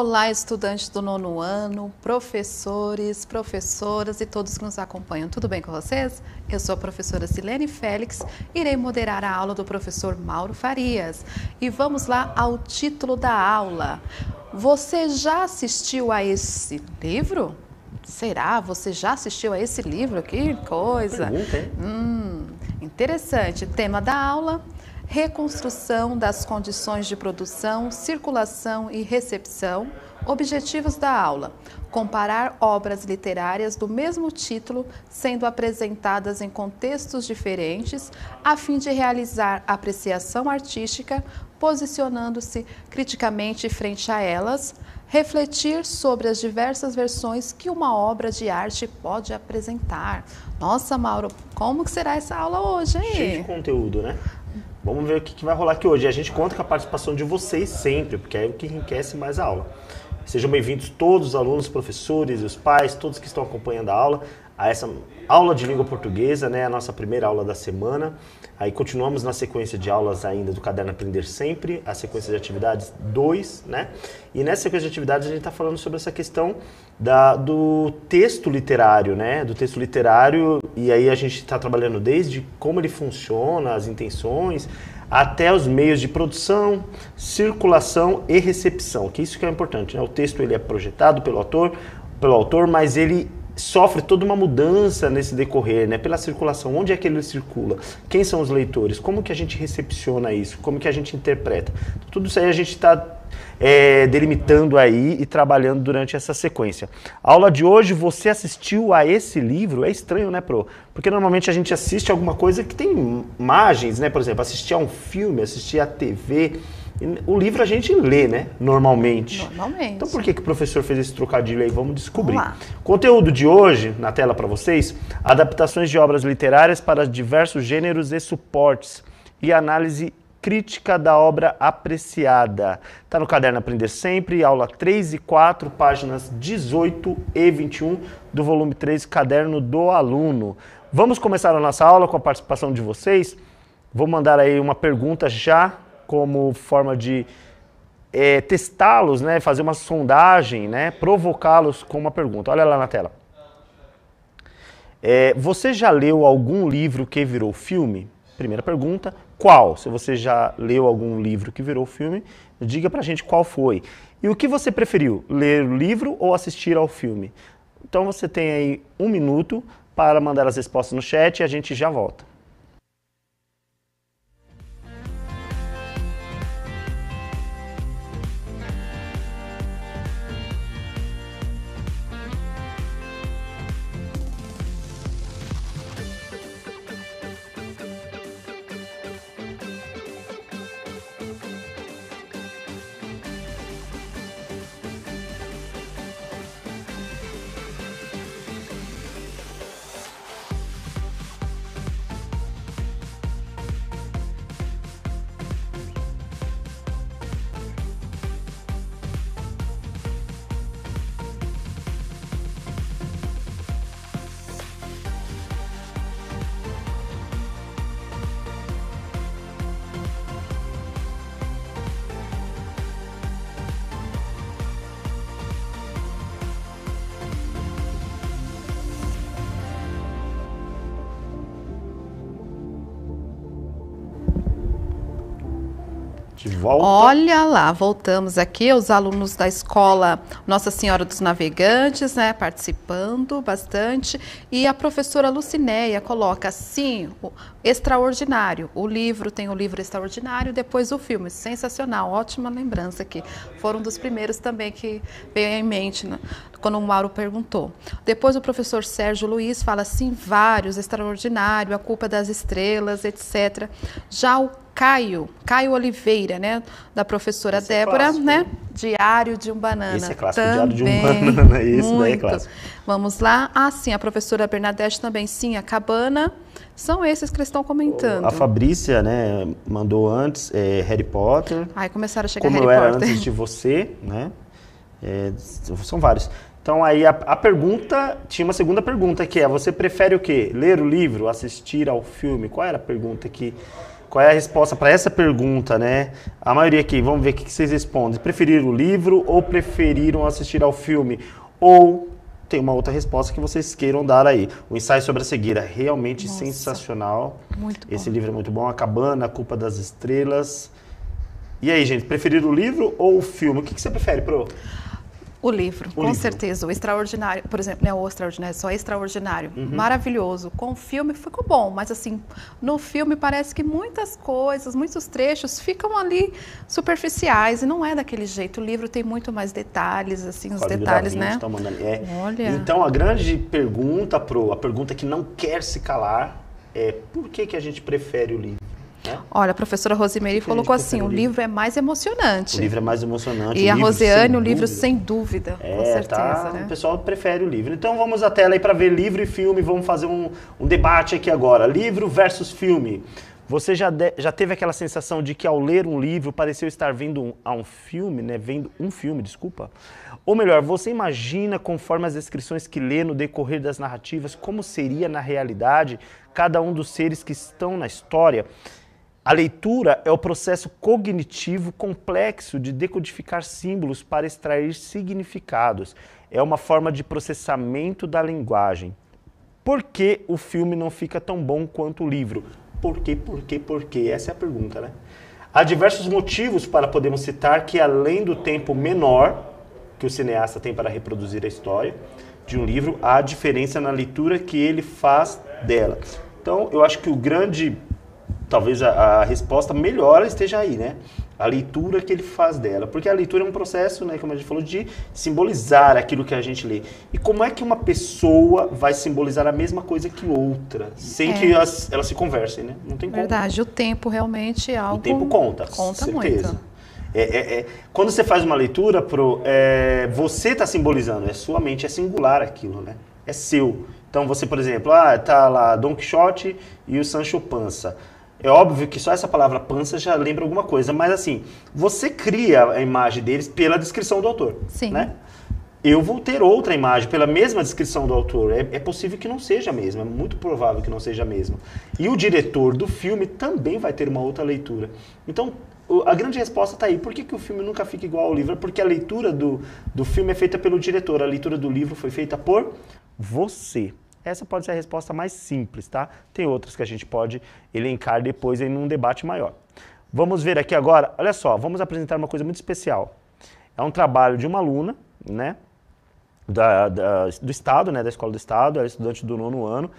Olá, estudantes do nono ano, professores, professoras e todos que nos acompanham. Tudo bem com vocês? Eu sou a professora Silene Félix, irei moderar a aula do professor Mauro Farias. E vamos lá ao título da aula. Você já assistiu a esse livro? Será? Você já assistiu a esse livro? Que coisa! Pergunta, hein? Hum, interessante. Tema da aula: reconstrução das condições de produção, circulação e recepção, objetivos da aula, comparar obras literárias do mesmo título sendo apresentadas em contextos diferentes, a fim de realizar apreciação artística, posicionando-se criticamente frente a elas, refletir sobre as diversas versões que uma obra de arte pode apresentar. Nossa, Mauro, como que será essa aula hoje, hein? Cheio de conteúdo, né? Vamos ver o que, que vai rolar aqui hoje. A gente conta com a participação de vocês sempre, porque é o que enriquece mais a aula. Sejam bem-vindos todos os alunos, professores, os pais, todos que estão acompanhando a aula a essa aula de língua portuguesa, né, a nossa primeira aula da semana. Aí continuamos na sequência de aulas ainda do Caderno Aprender Sempre, a sequência de atividades 2, né? E nessa sequência de atividades a gente está falando sobre essa questão da, do texto literário, né? Do texto literário, e aí a gente está trabalhando desde como ele funciona, as intenções, até os meios de produção, circulação e recepção, que é isso que é importante, né? O texto ele é projetado pelo autor, pelo autor, mas ele sofre toda uma mudança nesse decorrer, né? Pela circulação, onde é que ele circula? Quem são os leitores? Como que a gente recepciona isso? Como que a gente interpreta? Tudo isso aí a gente está é, delimitando aí e trabalhando durante essa sequência. A aula de hoje, você assistiu a esse livro? É estranho, né, Pro? Porque normalmente a gente assiste alguma coisa que tem imagens, né? Por exemplo, assistir a um filme, assistir a TV o livro a gente lê, né? Normalmente. Normalmente. Então por que, que o professor fez esse trocadilho aí? Vamos descobrir. Vamos conteúdo de hoje, na tela para vocês, adaptações de obras literárias para diversos gêneros e suportes e análise crítica da obra apreciada. Está no caderno Aprender Sempre, aula 3 e 4, páginas 18 e 21 do volume 3, caderno do aluno. Vamos começar a nossa aula com a participação de vocês. Vou mandar aí uma pergunta já como forma de é, testá-los, né, fazer uma sondagem, né, provocá-los com uma pergunta. Olha lá na tela. É, você já leu algum livro que virou filme? Primeira pergunta. Qual? Se você já leu algum livro que virou filme, diga pra gente qual foi. E o que você preferiu, ler o livro ou assistir ao filme? Então você tem aí um minuto para mandar as respostas no chat e a gente já volta. volta. Olha lá, voltamos aqui, os alunos da escola Nossa Senhora dos Navegantes, né, participando bastante. E a professora Lucinéia coloca, sim, o extraordinário. O livro tem o livro extraordinário, depois o filme. Sensacional, ótima lembrança aqui. Foram um dos primeiros também que veio em mente né, quando o Mauro perguntou. Depois o professor Sérgio Luiz fala, sim, vários, extraordinário, a culpa das estrelas, etc. Já o Caio, Caio Oliveira, né? Da professora esse é Débora, é né? Diário de um Banana. Esse é clássico, também, Diário de um Banana, né? esse muito. daí é clássico. Vamos lá. Ah, sim, a professora Bernadette também, sim, a Cabana. São esses que eles estão comentando. A Fabrícia, né, mandou antes é, Harry Potter. Aí começaram a chegar Como Harry Potter. Como era antes de você, né? É, são vários. Então aí a, a, pergunta, tinha uma segunda pergunta que é, você prefere o quê? Ler o livro, assistir ao filme? Qual era a pergunta que qual é a resposta para essa pergunta, né? A maioria aqui, vamos ver o que vocês respondem. Preferiram o livro ou preferiram assistir ao filme? Ou tem uma outra resposta que vocês queiram dar aí. O ensaio sobre a cegueira, realmente Nossa, sensacional. Muito bom. Esse livro é muito bom. A Cabana, A Culpa das Estrelas. E aí, gente, preferiram o livro ou o filme? O que, que você prefere, Pro? O livro, o com livro. certeza. O extraordinário, por exemplo, não é o extraordinário, só é extraordinário. Uhum. Maravilhoso. Com o filme ficou bom, mas assim, no filme parece que muitas coisas, muitos trechos ficam ali superficiais e não é daquele jeito. O livro tem muito mais detalhes, assim, os detalhes, né? Tá é. Olha. Então a grande pergunta, pro, a pergunta que não quer se calar é por que, que a gente prefere o livro? Né? Olha, a professora Rosemary colocou assim: é o livro é mais emocionante. O livro é mais emocionante. E a livro, Rosiane, o livro, sem dúvida, é, com tá. certeza. Tá, né? O pessoal prefere o livro. Então vamos à tela aí para ver livro e filme. Vamos fazer um, um debate aqui agora: livro versus filme. Você já, de, já teve aquela sensação de que ao ler um livro pareceu estar vendo um, a um filme, né? Vendo um filme, desculpa. Ou melhor, você imagina, conforme as descrições que lê no decorrer das narrativas, como seria na realidade cada um dos seres que estão na história? A leitura é o processo cognitivo complexo de decodificar símbolos para extrair significados. É uma forma de processamento da linguagem. Por que o filme não fica tão bom quanto o livro? Por quê, por quê, por quê? Essa é a pergunta, né? Há diversos motivos para podermos citar que, além do tempo menor que o cineasta tem para reproduzir a história de um livro, há diferença na leitura que ele faz dela. Então, eu acho que o grande talvez a, a, resposta melhor esteja aí, né? A leitura que ele faz dela. Porque a leitura é um processo, né, como a gente falou, de simbolizar aquilo que a gente lê. E como é que uma pessoa vai simbolizar a mesma coisa que outra, sem é. que elas, elas, se conversem, né? Não tem como. Verdade, o tempo realmente é algo... O tempo conta, Conta certeza. muito. É, é, é, Quando você faz uma leitura, pro, é, você está simbolizando, é sua mente, é singular aquilo, né? É seu. Então você, por exemplo, ah, tá lá Don Quixote e o Sancho Panza. É óbvio que só essa palavra pança já lembra alguma coisa, mas assim, você cria a imagem deles pela descrição do autor. Sim. Né? Eu vou ter outra imagem pela mesma descrição do autor. É, é, possível que não seja a mesma, é muito provável que não seja a mesma. E o diretor do filme também vai ter uma outra leitura. Então, a grande resposta está aí. Por que, que o filme nunca fica igual ao livro? É porque a leitura do, do filme é feita pelo diretor, a leitura do livro foi feita por você. Essa pode ser a resposta mais simples, tá? Tem outras que a gente pode elencar depois em um debate maior. Vamos ver aqui agora, olha só, vamos apresentar uma coisa muito especial. É um trabalho de uma aluna, né, da, da, do Estado, né, da Escola do Estado, ela é estudante do nono ano.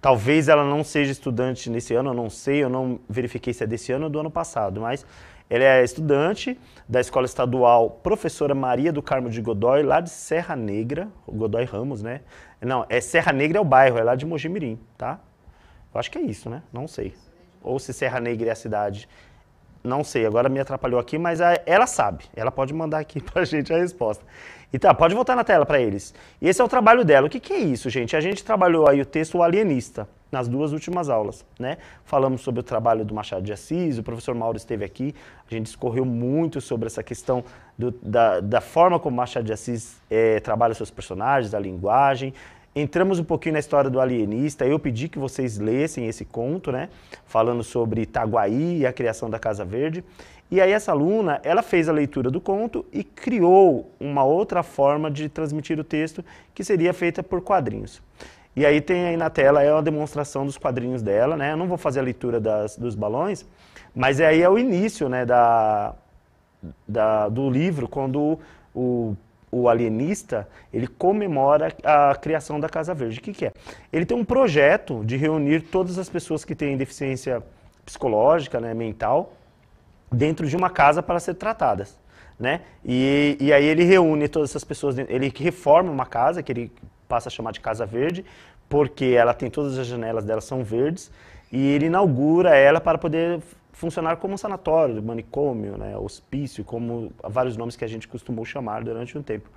Talvez ela não seja estudante nesse ano, eu não sei, eu não verifiquei se é desse ano ou do ano passado, mas ele é estudante da Escola Estadual Professora Maria do Carmo de Godoy lá de Serra Negra, Godoy Ramos, né? Não, é Serra Negra é o bairro, é lá de Mojimirim, tá? Eu acho que é isso, né? Não sei. Ou se Serra Negra é a cidade. Não sei, agora me atrapalhou aqui, mas a, ela sabe. Ela pode mandar aqui pra gente a resposta. Então, pode voltar na tela para eles. E esse é o trabalho dela. O que, que é isso, gente? A gente trabalhou aí o texto O Alienista nas duas últimas aulas. Né? Falamos sobre o trabalho do Machado de Assis, o professor Mauro esteve aqui, a gente discorreu muito sobre essa questão do, da, da, forma como Machado de Assis é, trabalha seus personagens, a linguagem. Entramos um pouquinho na história do alienista. Eu pedi que vocês lessem esse conto, né? Falando sobre Itaguaí e a criação da Casa Verde. E aí essa aluna, ela fez a leitura do conto e criou uma outra forma de transmitir o texto que seria feita por quadrinhos. E aí tem aí na tela é uma demonstração dos quadrinhos dela, né? Eu não vou fazer a leitura das, dos balões, mas é aí é o início, né, da, da do livro quando o, o alienista ele comemora a criação da Casa Verde. O que, que é? Ele tem um projeto de reunir todas as pessoas que têm deficiência psicológica, né, mental, dentro de uma casa para ser tratadas. Né? E, e aí ele reúne todas essas pessoas, ele reforma uma casa que ele passa a chamar de Casa Verde, porque ela tem todas as janelas dela são verdes, e ele inaugura ela para poder funcionar como um sanatório, manicômio, né, hospício, como vários nomes que a gente costumou chamar durante um tempo.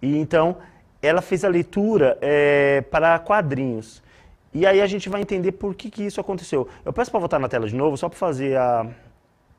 E então ela fez a leitura é, para quadrinhos. E aí a gente vai entender por que, que isso aconteceu. Eu peço para voltar na tela de novo, só para fazer a,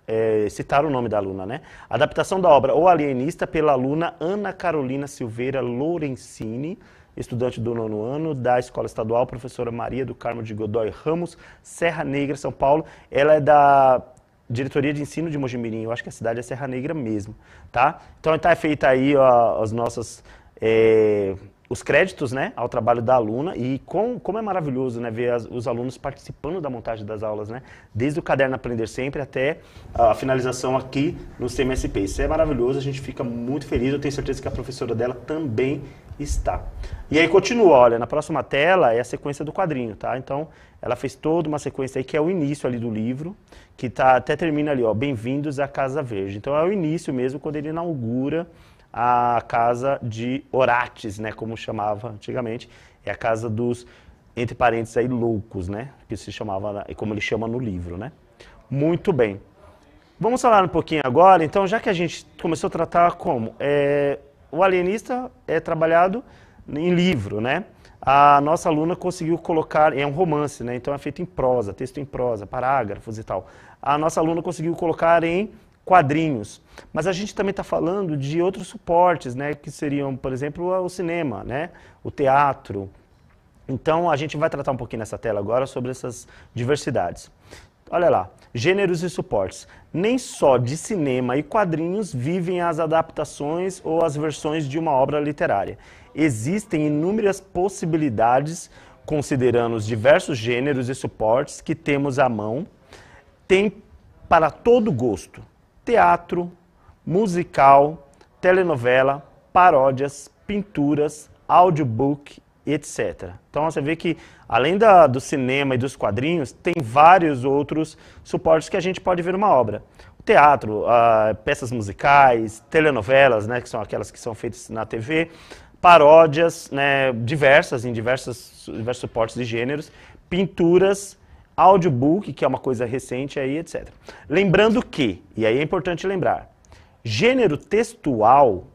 é, citar o nome da aluna, né? Adaptação da obra O Alienista pela aluna Ana Carolina Silveira Lorenzini, estudante do nono ano da Escola Estadual, professora Maria do Carmo de Godoy Ramos, Serra Negra, São Paulo. Ela é da Diretoria de Ensino de Mojimirim, eu acho que a cidade é Serra Negra mesmo, tá? Então está feita aí ó, as nossas... É, os créditos né, ao trabalho da aluna e com, como é maravilhoso né, ver as, os alunos participando da montagem das aulas, né? Desde o caderno Aprender Sempre até a finalização aqui no CMSP. Isso é maravilhoso, a gente fica muito feliz, eu tenho certeza que a professora dela também está. E aí continua, olha, na próxima tela é a sequência do quadrinho, tá? Então, ela fez toda uma sequência aí que é o início ali do livro, que tá, até termina ali, ó, bem-vindos à Casa Verde. Então é o início mesmo, quando ele inaugura a casa de Orates, né, como chamava antigamente, é a casa dos, entre parênteses aí, loucos, né, que se chamava, né? como ele chama no livro, né. Muito bem. Vamos falar um pouquinho agora, então, já que a gente começou a tratar como? É, o alienista é trabalhado em livro, né? A nossa aluna conseguiu colocar, é um romance, né? Então é feito em prosa, texto em prosa, parágrafos e tal. A nossa aluna conseguiu colocar em quadrinhos. Mas a gente também está falando de outros suportes, né? Que seriam, por exemplo, o cinema, né? O teatro. Então a gente vai tratar um pouquinho nessa tela agora sobre essas diversidades. Olha lá, gêneros e suportes. Nem só de cinema e quadrinhos vivem as adaptações ou as versões de uma obra literária. Existem inúmeras possibilidades, considerando os diversos gêneros e suportes que temos à mão. Tem para todo gosto: teatro, musical, telenovela, paródias, pinturas, audiobook e etc. Então você vê que, além da, do cinema e dos quadrinhos, tem vários outros suportes que a gente pode ver uma obra. O teatro, uh, peças musicais, telenovelas, né, que são aquelas que são feitas na TV, paródias né, diversas, em diversos diversos suportes de gêneros, pinturas, audiobook, que é uma coisa recente aí, etc. Lembrando que, e aí é importante lembrar, gênero textual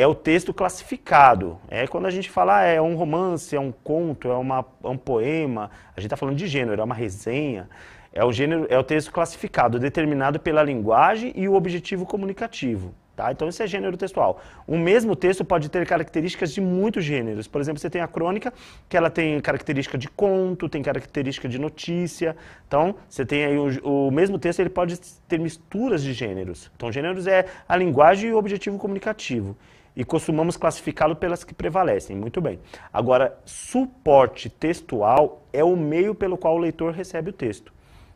é o texto classificado. É quando a gente fala, ah, é um romance, é um conto, é, uma, é um poema, a gente está falando de gênero, é uma resenha. É o gênero, é o texto classificado, determinado pela linguagem e o objetivo comunicativo. Tá? Então, isso é gênero textual. O mesmo texto pode ter características de muitos gêneros. Por exemplo, você tem a crônica, que ela tem característica de conto, tem característica de notícia. Então, você tem aí o, o mesmo texto, ele pode ter misturas de gêneros. Então, gêneros é a linguagem e o objetivo comunicativo e costumamos classificá-lo pelas que prevalecem. Muito bem. Agora, suporte textual é o meio pelo qual o leitor recebe o texto.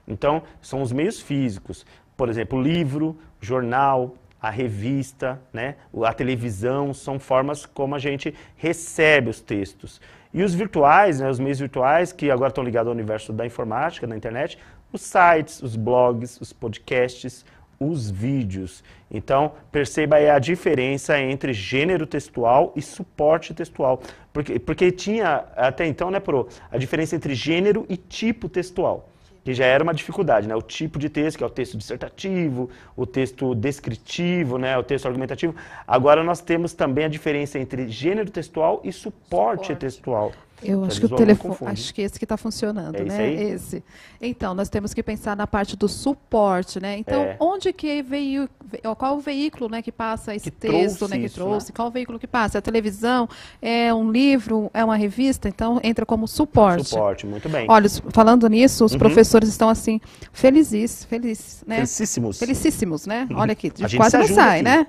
Então, são os meios físicos, por exemplo, livro, jornal, a revista, né, a televisão, são formas como a gente recebe os textos. E os virtuais, né, os meios virtuais, que agora estão ligados ao universo da informática, da internet, os sites, os blogs, os podcasts, os vídeos. Então, perceba aí a diferença entre gênero textual e suporte textual. Porque, porque tinha até então, né, Pro, a diferença entre gênero e tipo textual que já era uma dificuldade, né? O tipo de texto, que é o texto dissertativo, o texto descritivo, né? O texto argumentativo. Agora nós temos também a diferença entre gênero textual e suporte, suporte. textual. Eu acho que o telefone, acho que esse que está funcionando, é né? Esse, esse, Então, nós temos que pensar na parte do suporte, né? Então, é. onde que é veio, qual o veículo, né, que passa esse que texto, né, que isso, né? trouxe? Né? Qual o veículo que passa? É a televisão? É um livro? É uma revista? Então, entra como suporte. Suporte, muito bem. Olha, falando nisso, os uhum. professores estão assim felizes, felizes, né? Felicíssimos. Felicíssimos, né? Uhum. Olha aqui, quase não sai, aqui. né?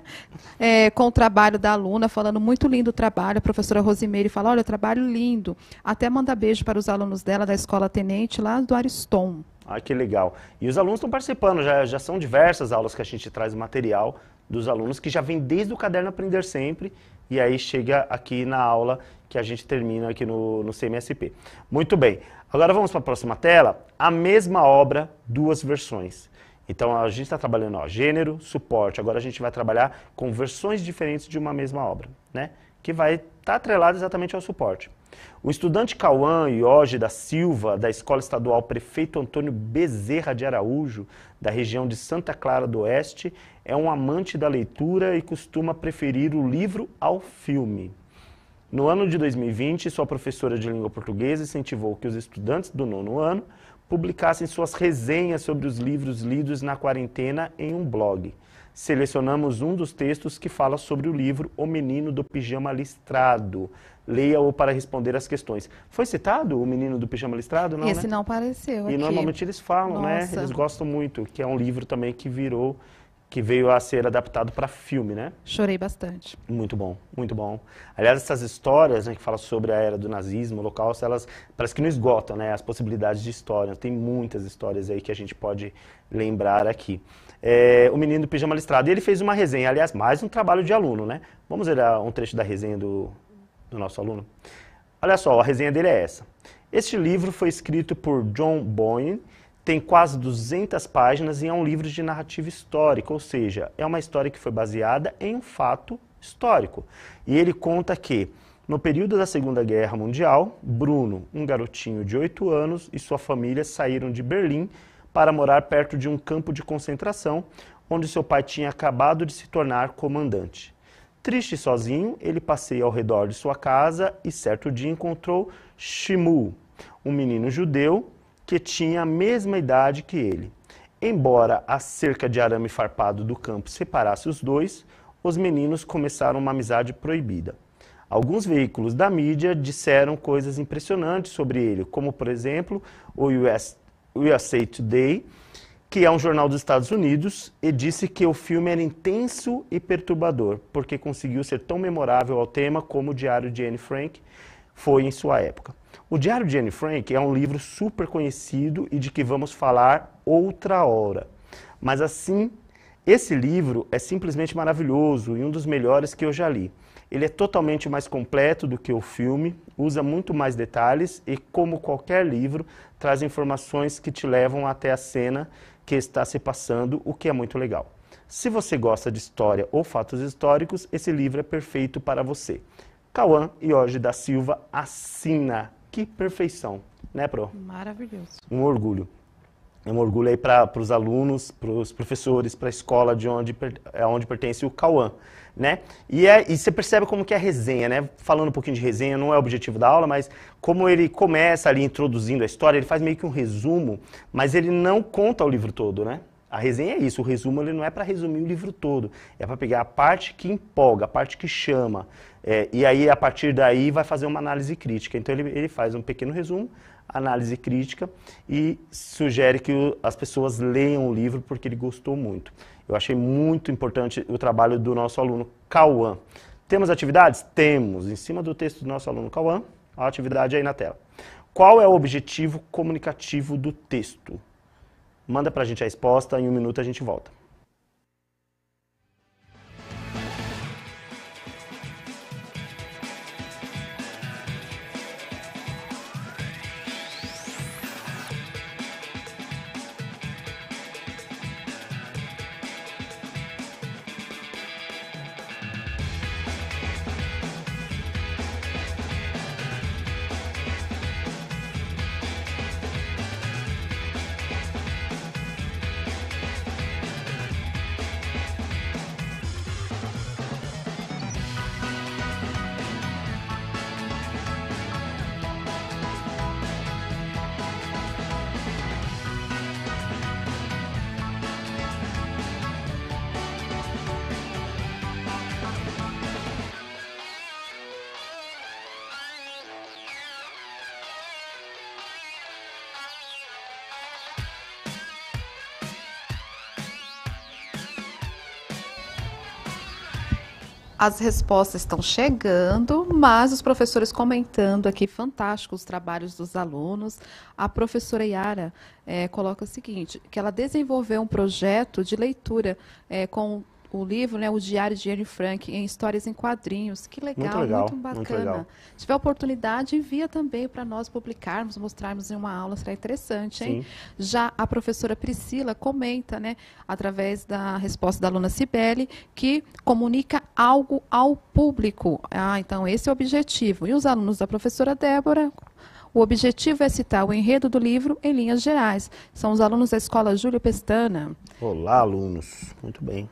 É, com o trabalho da aluna, falando muito lindo o trabalho. A professora Rosimeire fala: "Olha, trabalho lindo". Até manda beijo para os alunos dela da Escola Tenente, lá do Ariston. Ah, que legal. E os alunos estão participando, já, já são diversas aulas que a gente traz material dos alunos que já vem desde o caderno Aprender Sempre e aí chega aqui na aula que a gente termina aqui no, no CMSP. Muito bem. Agora vamos para a próxima tela. A mesma obra, duas versões. Então a gente está trabalhando ó, gênero, suporte. Agora a gente vai trabalhar com versões diferentes de uma mesma obra, né? Que vai estar tá atrelada exatamente ao suporte. O estudante Cauã Ioge da Silva, da Escola Estadual Prefeito Antônio Bezerra de Araújo, da região de Santa Clara do Oeste, é um amante da leitura e costuma preferir o livro ao filme. No ano de 2020, sua professora de língua portuguesa incentivou que os estudantes do nono ano publicassem suas resenhas sobre os livros lidos na quarentena em um blog selecionamos um dos textos que fala sobre o livro O Menino do Pijama Listrado. Leia-o para responder as questões. Foi citado o Menino do Pijama Listrado? Não, né? Esse né? não apareceu. E aqui. normalmente eles falam, né? Nossa. né? Eles gostam muito, que é um livro também que virou, que veio a ser adaptado para filme, né? Chorei bastante. Muito bom, muito bom. Aliás, essas histórias né, que falam sobre a era do nazismo, o local, elas parece que não esgotam, né? As possibilidades de história. Tem muitas histórias aí que a gente pode lembrar aqui é, O Menino do Pijama Listrado. E ele fez uma resenha, aliás, mais um trabalho de aluno, né? Vamos ver ah, um trecho da resenha do, do nosso aluno? Olha só, a resenha dele é essa. Este livro foi escrito por John Boyne, tem quase 200 páginas e é um livro de narrativa histórica, ou seja, é uma história que foi baseada em um fato histórico. E ele conta que, no período da Segunda Guerra Mundial, Bruno, um garotinho de 8 anos, e sua família saíram de Berlim para morar perto de um campo de concentração, onde seu pai tinha acabado de se tornar comandante. Triste e sozinho, ele passeia ao redor de sua casa e certo dia encontrou Shimu, um menino judeu que tinha a mesma idade que ele. Embora a cerca de arame farpado do campo separasse os dois, os meninos começaram uma amizade proibida. Alguns veículos da mídia disseram coisas impressionantes sobre ele, como por exemplo o US USA Today, que é um jornal dos Estados Unidos, e disse que o filme era intenso e perturbador, porque conseguiu ser tão memorável ao tema como o Diário de Anne Frank foi em sua época. O Diário de Anne Frank é um livro super conhecido e de que vamos falar outra hora. Mas assim esse livro é simplesmente maravilhoso e um dos melhores que eu já li. Ele é totalmente mais completo do que o filme, usa muito mais detalhes e, como qualquer livro, traz informações que te levam até a cena que está se passando, o que é muito legal. Se você gosta de história ou fatos históricos, esse livro é perfeito para você. Cauã Jorge da Silva assina. Que perfeição, né, Pro? Maravilhoso. Um orgulho. Eu mergulhei para os alunos, para os professores, para a escola de onde, é onde pertence o Cauã, né? E, é, e você percebe como que é a resenha, né? Falando um pouquinho de resenha, não é o objetivo da aula, mas como ele começa ali introduzindo a história, ele faz meio que um resumo, mas ele não conta o livro todo, né? A resenha é isso, o resumo ele não é para resumir o livro todo, é para pegar a parte que empolga, a parte que chama, é, e aí a partir daí vai fazer uma análise crítica. Então ele, ele faz um pequeno resumo, análise crítica e sugere que as pessoas leiam o livro porque ele gostou muito. Eu achei muito importante o trabalho do nosso aluno Cauã. Temos atividades? Temos. Em cima do texto do nosso aluno Cauã, a atividade é aí na tela. Qual é o objetivo comunicativo do texto? Manda para a gente a resposta, em um minuto a gente volta. As respostas estão chegando, mas os professores comentando aqui, fantásticos os trabalhos dos alunos. A professora Yara é, coloca o seguinte, que ela desenvolveu um projeto de leitura é, com o livro, né, o Diário de Anne Frank, em histórias em quadrinhos. Que legal, muito, legal, muito bacana. Muito legal. Se tiver oportunidade, envia também para nós publicarmos, mostrarmos em uma aula, será interessante, hein? Sim. Já a professora Priscila comenta, né, através da resposta da aluna Cibele, que comunica algo ao público. Ah, então esse é o objetivo. E os alunos da professora Débora o objetivo é citar o enredo do livro em linhas gerais. São os alunos da Escola Júlio Pestana. Olá, alunos. Muito bem.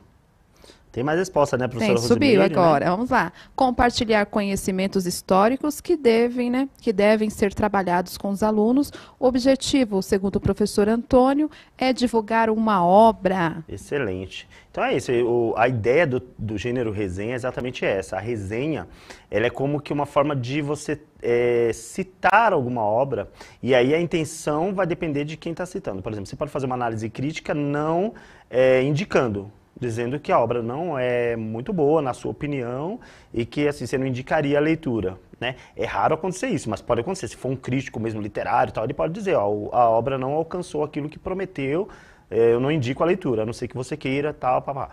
Tem mais resposta, né, professora Tem, Subiu Rosemary, né? agora. Né? Vamos lá. Compartilhar conhecimentos históricos que devem, né, que devem ser trabalhados com os alunos. O objetivo, segundo o professor Antônio, é divulgar uma obra. Excelente. Então é isso. O, a ideia do, do gênero resenha é exatamente essa. A resenha, ela é como que uma forma de você é, citar alguma obra, e aí a intenção vai depender de quem está citando. Por exemplo, você pode fazer uma análise crítica não é, indicando, dizendo que a obra não é muito boa, na sua opinião, e que assim você não indicaria a leitura. Né? É raro acontecer isso, mas pode acontecer. Se for um crítico mesmo literário, tal, ele pode dizer: ó, a obra não alcançou aquilo que prometeu, é, eu não indico a leitura, a não sei que você queira, tal, papá.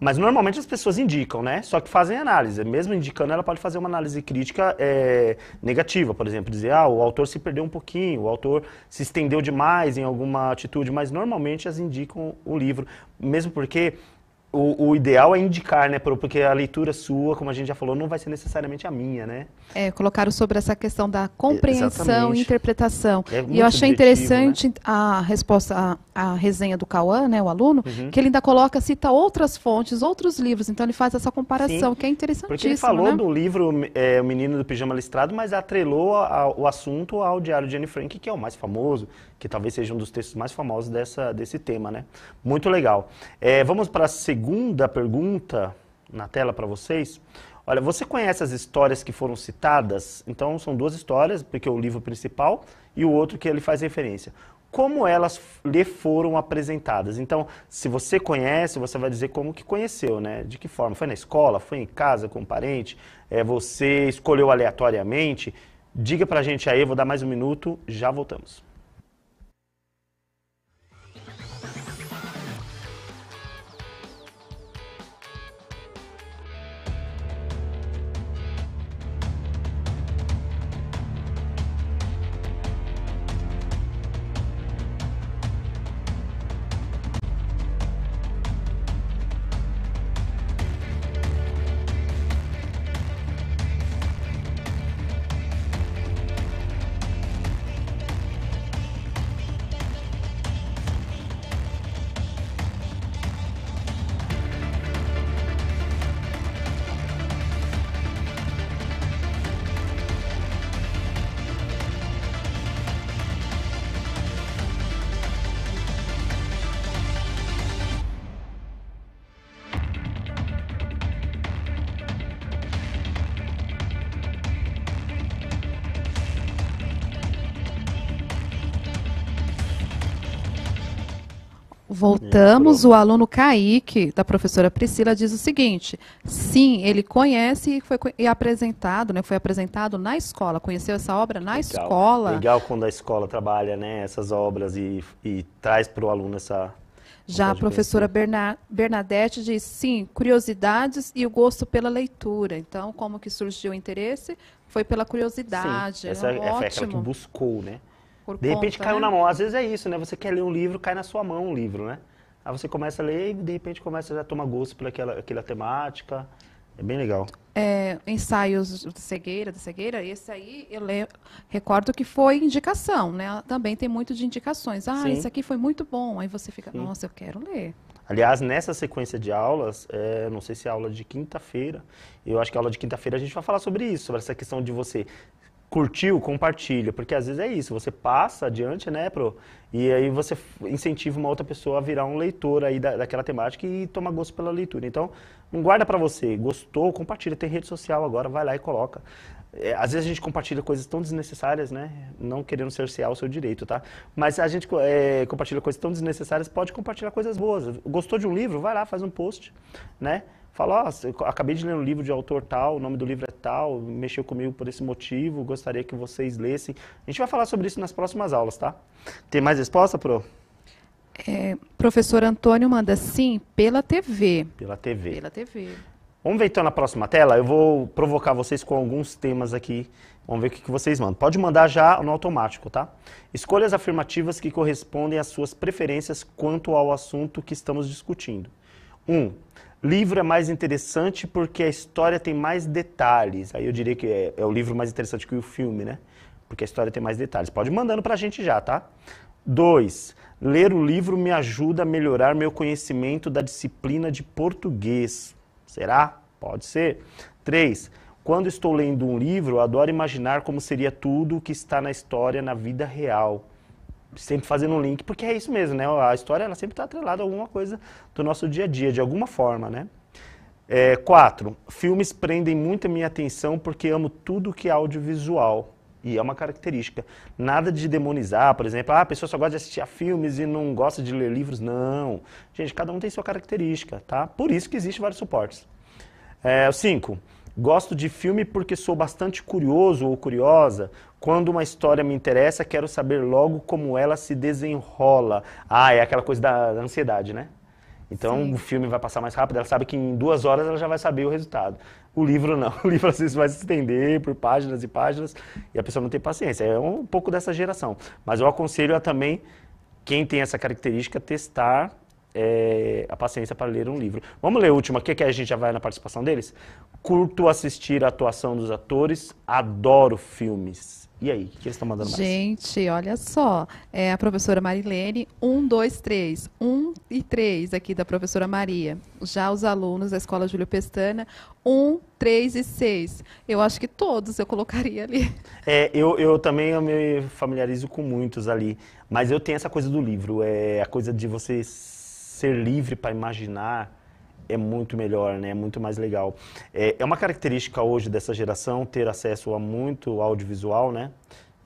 Mas normalmente as pessoas indicam, né? Só que fazem análise. Mesmo indicando, ela pode fazer uma análise crítica é, negativa, por exemplo, dizer, ah, o autor se perdeu um pouquinho, o autor se estendeu demais em alguma atitude, mas normalmente as indicam o livro. Mesmo porque o, o, ideal é indicar, né? Porque a leitura sua, como a gente já falou, não vai ser necessariamente a minha, né? É, colocaram sobre essa questão da compreensão e interpretação. É e eu achei né? interessante né? a resposta, a, a, resenha do Cauã, né, o aluno, uhum. que ele ainda coloca, cita outras fontes, outros livros. Então ele faz essa comparação, Sim, que é interessantíssimo. Porque ele né? falou né? do livro é, O Menino do Pijama Listrado, mas atrelou a, a, o assunto ao Diário de Anne Frank, que é o mais famoso, que talvez seja um dos textos mais famosos dessa, desse tema, né? Muito legal. É, vamos para a segunda pergunta na tela para vocês. Olha, você conhece as histórias que foram citadas? Então, são duas histórias, porque é o livro principal e o outro que ele faz referência. Como elas lhe foram apresentadas? Então, se você conhece, você vai dizer como que conheceu, né? De que forma? Foi na escola? Foi em casa com um parente? É, você escolheu aleatoriamente? Diga pra gente aí, vou dar mais um minuto, já voltamos. Voltamos, o aluno Kaique, da professora Priscila, diz o seguinte: sim, ele conhece e foi e apresentado, né? Foi apresentado na escola, conheceu essa obra na Legal. escola. Legal quando a escola trabalha né, essas obras e, e traz para o aluno essa, já a professora Berna Bernadette diz sim, curiosidades e o gosto pela leitura. Então, como que surgiu o interesse? Foi pela curiosidade. Sim, né, essa é, é, é aquela que buscou, né? Por de repente conta, caiu né? na mão. Às vezes é isso, né? Você quer ler um livro, cai na sua mão um livro, né? Aí você começa a ler e de repente começa a tomar gosto pelaquela aquela temática. É bem legal. É, ensaios da cegueira, da cegueira, esse aí eu le... recordo que foi indicação, né? Também tem muito de indicações. Ah, Sim. esse aqui foi muito bom. Aí você fica, Sim. nossa, eu quero ler. Aliás, nessa sequência de aulas, é, não sei se é aula de quinta-feira, eu acho que a aula de quinta-feira a gente vai falar sobre isso, sobre essa questão de você curtiu, compartilha, porque às vezes é isso, você passa adiante, né, pro, e aí você incentiva uma outra pessoa a virar um leitor aí da, daquela temática e tomar gosto pela leitura. Então, não guarda para você, gostou, compartilha, tem rede social agora, vai lá e coloca. É, às vezes a gente compartilha coisas tão desnecessárias, né, não querendo cercear o seu direito, tá? Mas a gente é, compartilha coisas tão desnecessárias, pode compartilhar coisas boas. Gostou de um livro? Vai lá, faz um post, né? fala, ah, acabei de ler um livro de autor tal, o nome do livro é tal, mexeu comigo por esse motivo, gostaria que vocês lessem. A gente vai falar sobre isso nas próximas aulas, tá? Tem mais resposta, Pro? É, professor Antônio manda sim pela TV. Pela TV. Pela TV. Vamos ver então na próxima tela. Eu vou provocar vocês com alguns temas aqui. Vamos ver o que vocês mandam. Pode mandar já no automático, tá? Escolhas afirmativas que correspondem às suas preferências quanto ao assunto que estamos discutindo. 1. Um, Livro é mais interessante porque a história tem mais detalhes. Aí eu diria que é, é o livro mais interessante que o filme, né? Porque a história tem mais detalhes. Pode ir mandando pra gente já, tá? Dois, ler o livro me ajuda a melhorar meu conhecimento da disciplina de português. Será? Pode ser. Três, quando estou lendo um livro, adoro imaginar como seria tudo o que está na história na vida real sempre fazendo um link, porque é isso mesmo, né? A história ela sempre está atrelada a alguma coisa do nosso dia a dia, de alguma forma, né? É, quatro, filmes prendem muito a minha atenção porque amo tudo que é audiovisual. E é uma característica. Nada de demonizar, por exemplo, ah, a pessoa só gosta de assistir a filmes e não gosta de ler livros. Não. Gente, cada um tem sua característica, tá? Por isso que existem vários suportes. É, cinco, Gosto de filme porque sou bastante curioso ou curiosa. Quando uma história me interessa, quero saber logo como ela se desenrola. Ah, é aquela coisa da ansiedade, né? Então Sim. o filme vai passar mais rápido, ela sabe que em duas horas ela já vai saber o resultado. O livro não, o livro às vezes vai se estender por páginas e páginas e a pessoa não tem paciência. É um pouco dessa geração. Mas eu aconselho a também, quem tem essa característica, testar é, a paciência para ler um livro. Vamos ler o última aqui, que a gente já vai na participação deles? Curto assistir a atuação dos atores, adoro filmes. E aí, o que eles estão mandando mais? Gente, olha só. É a professora Marilene, 1, 2, 3. 1 e 3 aqui da professora Maria. Já os alunos da Escola Júlio Pestana, 1, 3 e 6. Eu acho que todos eu colocaria ali. É, eu, eu também eu me familiarizo com muitos ali. Mas eu tenho essa coisa do livro, é a coisa de vocês ser livre para imaginar é muito melhor, né? é muito mais legal. É, é uma característica hoje dessa geração ter acesso a muito audiovisual, né?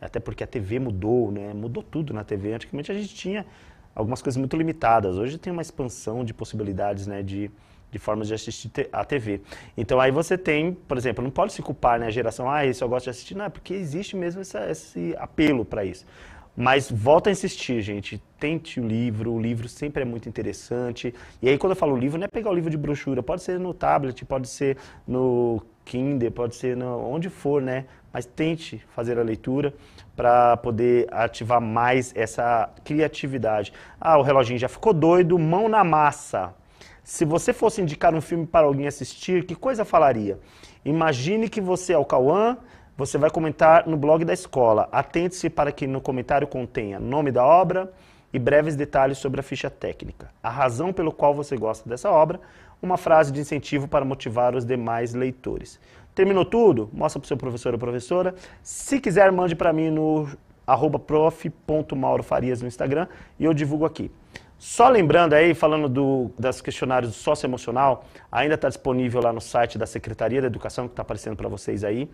até porque a TV mudou, né? mudou tudo na TV. Antigamente a gente tinha algumas coisas muito limitadas, hoje tem uma expansão de possibilidades né? de, de formas de assistir a TV. Então aí você tem, por exemplo, não pode se culpar né? a geração, ah, isso eu gosto de assistir, não, é porque existe mesmo essa, esse apelo para isso. Mas volta a insistir, gente. Tente o livro, o livro sempre é muito interessante. E aí, quando eu falo livro, não é pegar o livro de brochura, pode ser no tablet, pode ser no Kindle, pode ser no, onde for, né? Mas tente fazer a leitura para poder ativar mais essa criatividade. Ah, o reloginho já ficou doido, mão na massa. Se você fosse indicar um filme para alguém assistir, que coisa falaria? Imagine que você é o Cauã, você vai comentar no blog da escola. Atente-se para que no comentário contenha nome da obra e breves detalhes sobre a ficha técnica, a razão pelo qual você gosta dessa obra, uma frase de incentivo para motivar os demais leitores. Terminou tudo? Mostra para o seu professor ou professora. Se quiser, mande para mim no arroba prof.maurofarias no Instagram e eu divulgo aqui. Só lembrando aí, falando do, das questionários socioemocional, ainda está disponível lá no site da Secretaria da Educação, que está aparecendo para vocês aí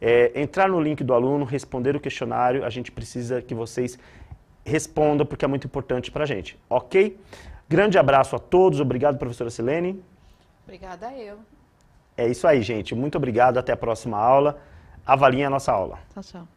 é, entrar no link do aluno, responder o questionário. A gente precisa que vocês respondam, porque é muito importante para a gente. Ok? Grande abraço a todos. Obrigado, professora Silene. Obrigada eu. É isso aí, gente. Muito obrigado. Até a próxima aula. Avaliem a nossa aula. Tchau, tchau.